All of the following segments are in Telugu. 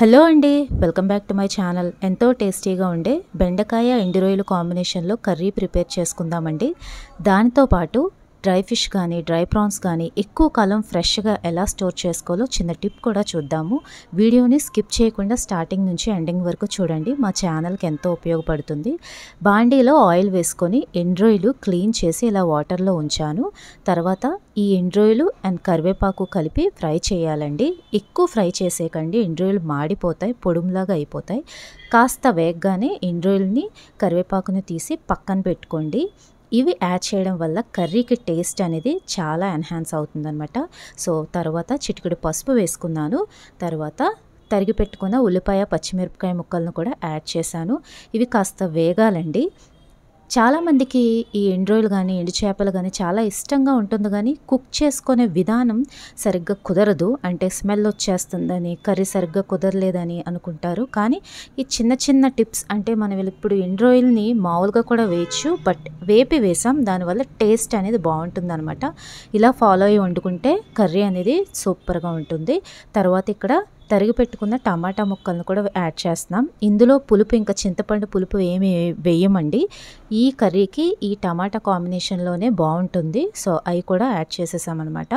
హలో అండి welcome back to my channel ఎంతో టేస్టీగా ఉండే బెండకాయ ఎండురొయ్యలు కాంబినేషన్లో కర్రీ ప్రిపేర్ చేసుకుందామండి దానితో పాటు డ్రై ఫిష్ కానీ డ్రై ప్రాన్స్ కానీ ఎక్కువ కాలం ఫ్రెష్గా ఎలా స్టోర్ చేసుకోవాలో చిన్న టిప్ కూడా చూద్దాము వీడియోని స్కిప్ చేయకుండా స్టార్టింగ్ నుంచి ఎండింగ్ వరకు చూడండి మా ఛానల్కి ఎంతో ఉపయోగపడుతుంది బాండీలో ఆయిల్ వేసుకొని ఎండ్రోయిలు క్లీన్ చేసి ఇలా వాటర్లో ఉంచాను తర్వాత ఈ ఎండ్రోయిలు అండ్ కరివేపాకు కలిపి ఫ్రై చేయాలండి ఎక్కువ ఫ్రై చేసేకండి ఎండ్రోయిలు మాడిపోతాయి పొడుములాగా అయిపోతాయి కాస్త వేగగానే ఎండ్రోయిల్ని కరివేపాకుని తీసి పక్కన పెట్టుకోండి ఇవి యాడ్ చేయడం వల్ల కర్రీకి టేస్ట్ అనేది చాలా ఎన్హాన్స్ అవుతుందనమాట సో తర్వాత చిటికెడు పసుపు వేసుకున్నాను తర్వాత తరిగి పెట్టుకున్న ఉల్లిపాయ పచ్చిమిరపకాయ ముక్కలను కూడా యాడ్ చేశాను ఇవి కాస్త వేగాలండి చాలామందికి ఈ ఎండ్రోయిలు కానీ ఎండు చేపలు కానీ చాలా ఇష్టంగా ఉంటుంది కానీ కుక్ చేసుకునే విధానం సరిగ్గా కుదరదు అంటే స్మెల్ వచ్చేస్తుందని కర్రీ సరిగ్గా కుదరలేదని అనుకుంటారు కానీ ఈ చిన్న చిన్న టిప్స్ అంటే మనం ఇప్పుడు ఎండ్రోయిల్ని మామూలుగా కూడా వేయచ్చు బట్ వేపి వేసాం దానివల్ల టేస్ట్ అనేది బాగుంటుంది అనమాట ఇలా ఫాలో అయ్యి వండుకుంటే కర్రీ అనేది సూపర్గా ఉంటుంది తర్వాత ఇక్కడ తరిగి పెట్టుకున్న టమాటా ముక్కలను కూడా యాడ్ చేస్తున్నాం ఇందులో పులుపు ఇంకా చింతపండు పులుపు ఏమి వేయమండి ఈ కర్రీకి ఈ టమాటా కాంబినేషన్లోనే బాగుంటుంది సో అవి కూడా యాడ్ చేసేసామన్నమాట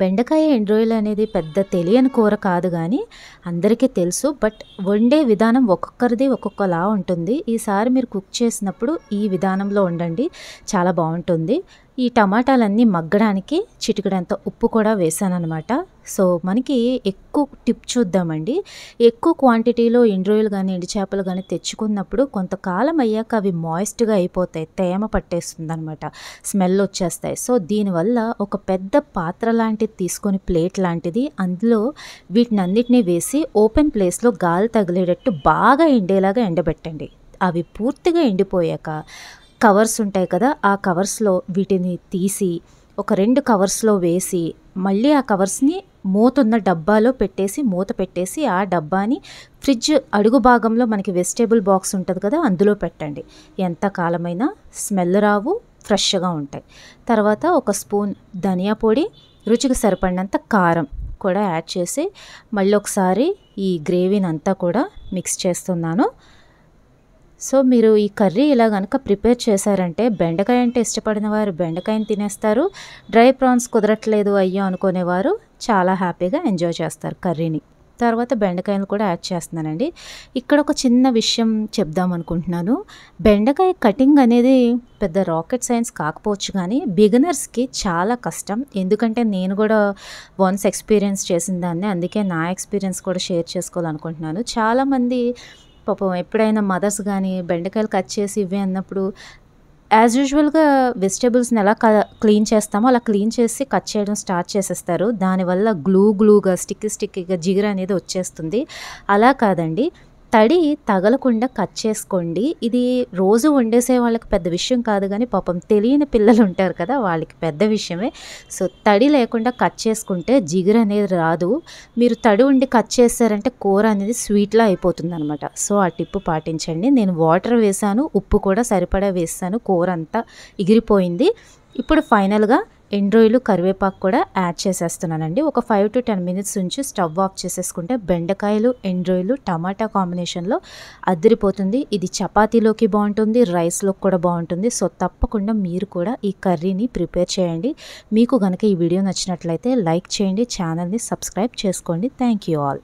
బెండకాయ ఎండ్రోయిల్ అనేది పెద్ద తెలియని కూర కాదు కానీ అందరికీ తెలుసు బట్ వండే విధానం ఒక్కొక్కరిది ఒక్కొక్కలా ఉంటుంది ఈసారి మీరు కుక్ చేసినప్పుడు ఈ విధానంలో ఉండండి చాలా బాగుంటుంది ఈ టమాటాలన్నీ మగ్గడానికి చిటికడంత ఉప్పు కూడా అనమాట సో మనకి ఎక్కువ టిప్ చూద్దామండి ఎక్కువ క్వాంటిటీలో ఎండ్రోయిలు కానీ ఎండు చేపలు కానీ తెచ్చుకున్నప్పుడు కొంతకాలం అయ్యాక అవి మాయిస్ట్గా అయిపోతాయి తేమ పట్టేస్తుంది అనమాట స్మెల్ వచ్చేస్తాయి సో దీనివల్ల ఒక పెద్ద పాత్ర లాంటిది తీసుకొని ప్లేట్ లాంటిది అందులో వీటిని అన్నిటినీ వేసి ఓపెన్ ప్లేస్లో గాలి తగిలేటట్టు బాగా ఎండేలాగా ఎండబెట్టండి అవి పూర్తిగా ఎండిపోయాక కవర్స్ ఉంటాయి కదా ఆ కవర్స్లో వీటిని తీసి ఒక రెండు కవర్స్లో వేసి మళ్ళీ ఆ కవర్స్ని మూత ఉన్న డబ్బాలో పెట్టేసి మూత పెట్టేసి ఆ డబ్బాని ఫ్రిడ్జ్ అడుగు భాగంలో మనకి వెజిటేబుల్ బాక్స్ ఉంటుంది కదా అందులో పెట్టండి ఎంత కాలమైనా స్మెల్ రావు ఫ్రెష్గా ఉంటాయి తర్వాత ఒక స్పూన్ ధనియా పొడి రుచికి సరిపడినంత కారం కూడా యాడ్ చేసి మళ్ళీ ఒకసారి ఈ గ్రేవీని అంతా కూడా మిక్స్ చేస్తున్నాను సో మీరు ఈ కర్రీ ఇలా కనుక ప్రిపేర్ చేశారంటే బెండకాయ అంటే ఇష్టపడిన వారు బెండకాయని తినేస్తారు డ్రై ప్రాన్స్ కుదరట్లేదు అయ్యో అనుకునేవారు చాలా హ్యాపీగా ఎంజాయ్ చేస్తారు కర్రీని తర్వాత బెండకాయలు కూడా యాడ్ చేస్తున్నానండి ఇక్కడ ఒక చిన్న విషయం చెప్దాం అనుకుంటున్నాను బెండకాయ కటింగ్ అనేది పెద్ద రాకెట్ సైన్స్ కాకపోవచ్చు కానీ బిగినర్స్కి చాలా కష్టం ఎందుకంటే నేను కూడా వన్స్ ఎక్స్పీరియన్స్ చేసిన దాన్ని అందుకే నా ఎక్స్పీరియన్స్ కూడా షేర్ చేసుకోవాలనుకుంటున్నాను చాలామంది పాపం ఎప్పుడైనా మదర్స్ కానీ బెండకాయలు కట్ చేసి ఇవి అన్నప్పుడు యాజ్ యూజువల్గా వెజిటేబుల్స్ని ఎలా క క్లీన్ చేస్తామో అలా క్లీన్ చేసి కట్ చేయడం స్టార్ట్ చేసేస్తారు దానివల్ల గ్లూ గ్లూగా స్టిక్కి స్టిక్కిగా జిగురు అనేది వచ్చేస్తుంది అలా కాదండి తడి తగలకుండా కట్ చేసుకోండి ఇది రోజు వండేసే వాళ్ళకి పెద్ద విషయం కాదు కానీ పాపం తెలియని పిల్లలు ఉంటారు కదా వాళ్ళకి పెద్ద విషయమే సో తడి లేకుండా కట్ చేసుకుంటే జిగురు అనేది రాదు మీరు తడి ఉండి కట్ చేస్తారంటే కూర అనేది స్వీట్లా అయిపోతుంది అనమాట సో ఆ టిప్పు పాటించండి నేను వాటర్ వేసాను ఉప్పు కూడా సరిపడా వేస్తాను కూర అంతా ఎగిరిపోయింది ఇప్పుడు ఫైనల్గా ఎండ్రోయిలు కరివేపాకు కూడా యాడ్ చేసేస్తున్నానండి ఒక ఫైవ్ టు టెన్ మినిట్స్ నుంచి స్టవ్ ఆఫ్ చేసేసుకుంటే బెండకాయలు ఎండ్రోయిలు టమాటా కాంబినేషన్లో అద్దరిపోతుంది ఇది చపాతీలోకి బాగుంటుంది రైస్లోకి కూడా బాగుంటుంది సో తప్పకుండా మీరు కూడా ఈ కర్రీని ప్రిపేర్ చేయండి మీకు కనుక ఈ వీడియో నచ్చినట్లయితే లైక్ చేయండి ఛానల్ని సబ్స్క్రైబ్ చేసుకోండి థ్యాంక్ యూ ఆల్